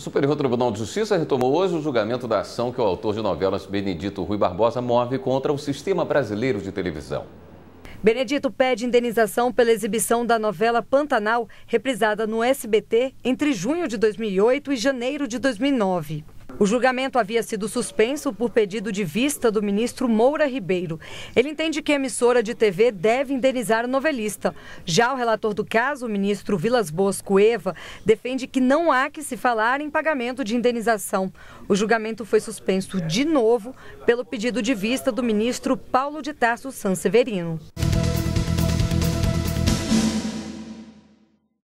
O Superior Tribunal de Justiça retomou hoje o julgamento da ação que o autor de novelas Benedito Rui Barbosa move contra o sistema brasileiro de televisão. Benedito pede indenização pela exibição da novela Pantanal, reprisada no SBT entre junho de 2008 e janeiro de 2009. O julgamento havia sido suspenso por pedido de vista do ministro Moura Ribeiro. Ele entende que a emissora de TV deve indenizar o novelista. Já o relator do caso, o ministro Vilas Boas Cueva, defende que não há que se falar em pagamento de indenização. O julgamento foi suspenso de novo pelo pedido de vista do ministro Paulo de Tarso Sanseverino.